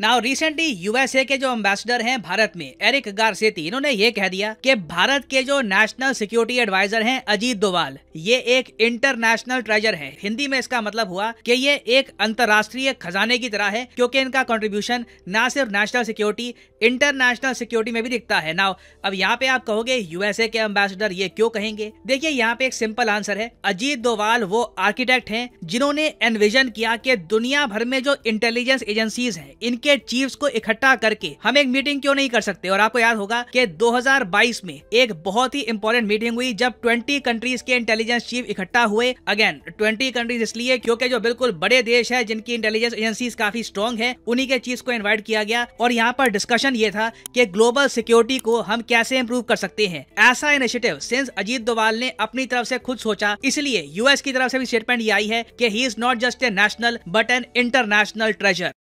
now recently USA के जो ambassador हैं भारत में एरिक गारसेती इन्होंने ये कह दिया कि भारत के जो नेशनल सिक्योरिटी एडवाइजर हैं अजीत डोवाल ये एक इंटरनेशनल ट्रेजर है हिंदी में इसका मतलब हुआ कि ये एक अंतर्राष्ट्रीय खजाने की तरह है क्योंकि इनका कंट्रीब्यूशन ना सिर्फ नेशनल सिक्योरिटी इंटरनेशनल सिक्योरिटी में भी दिखता है नाउ अब यहाँ पे आप कहोगे यूएसए के एम्बेसडर ये क्यों कहेंगे देखिए यहाँ पे एक सिंपल आंसर है अजीत डोवाल वो आर्किटेक्ट है जिन्होंने एनविजन किया कि दुनिया भर में जो इंटेलिजेंस एजेंसीज है इनकी के चीफ्स को इकट्ठा करके हम एक मीटिंग क्यों नहीं कर सकते और आपको याद होगा कि 2022 में एक बहुत ही इंपॉर्टेंट मीटिंग हुई जब 20 कंट्रीज के इंटेलिजेंस चीफ इकट्ठा हुए अगेन 20 कंट्रीज इसलिए क्योंकि जो बिल्कुल बड़े देश है जिनकी इंटेलिजेंस एजेंसी काफी स्ट्रॉन्ग है उन्हीं के चीफ को इन्वाइट किया गया और यहाँ पर डिस्कशन ये था की ग्लोबल सिक्योरिटी को हम कैसे इम्प्रूव कर सकते हैं ऐसा इनिशिएटिव सिंस अजीत डोवाल ने अपनी तरफ से खुद सोचा इसलिए यूएस की तरफ से भी स्टेटमेंट ये आई है कि he is not just a national but an international treasure